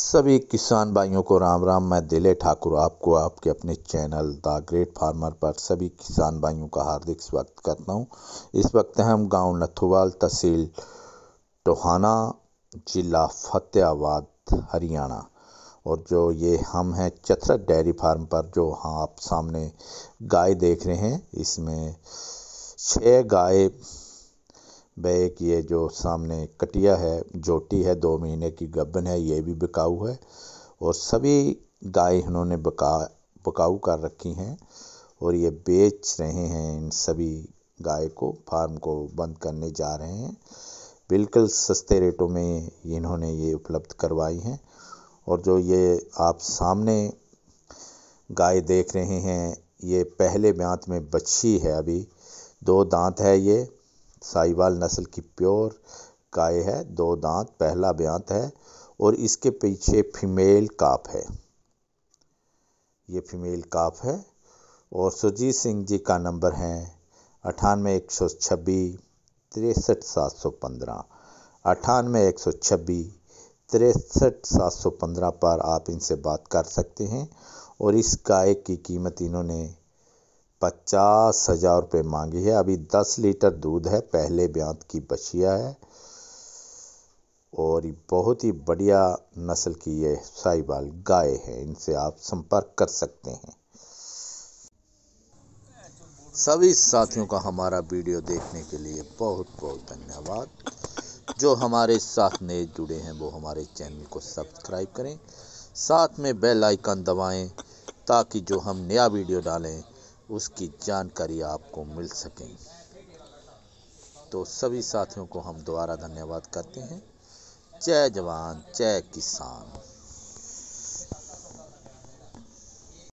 सभी किसान भाइयों को राम राम मैं दिले ठाकुर आपको आपके अपने चैनल द ग्रेट फार्मर पर सभी किसान भाइयों का हार्दिक स्वागत करता हूं इस वक्त हम गांव नथुवाल तहसील टोहाना जिला फतेहाबाद हरियाणा और जो ये हम हैं चथरत डेयरी फार्म पर जो हाँ आप सामने गाय देख रहे हैं इसमें छः गाय वे एक ये जो सामने कटिया है जोटी है दो महीने की गबन है ये भी बिकाऊ है और सभी गाय इन्होंने बका बकाऊ कर रखी हैं और ये बेच रहे हैं इन सभी गाय को फार्म को बंद करने जा रहे हैं बिल्कुल सस्ते रेटों में इन्होंने ये उपलब्ध करवाई हैं और जो ये आप सामने गाय देख रहे हैं ये पहले ब्यांत में बच्ची है अभी दो दांत है ये साहिवाल नस्ल की प्योर गाय है दो दांत पहला ब्यांत है और इसके पीछे फीमेल काफ है ये फीमेल काफ है और सुजीत सिंह जी का नंबर है अठानवे एक सौ छब्बीस तिरसठ सात सौ पंद्रह अठानवे एक सौ छब्बीस तिरसठ सात सौ पंद्रह पर आप इनसे बात कर सकते हैं और इस गाय की कीमत इन्होंने पचास हजार रुपये मांगी है अभी दस लीटर दूध है पहले ब्यांत की बछिया है और बहुत ही बढ़िया नस्ल की ये साहिबाल गाय है इनसे आप संपर्क कर सकते हैं सभी साथियों का हमारा वीडियो देखने के लिए बहुत बहुत धन्यवाद जो हमारे साथ नए जुड़े हैं वो हमारे चैनल को सब्सक्राइब करें साथ में बेल आइकन दबाएं ताकि जो हम नया वीडियो डालें उसकी जानकारी आपको मिल सके तो सभी साथियों को हम दोबारा धन्यवाद करते हैं जय जवान जय किसान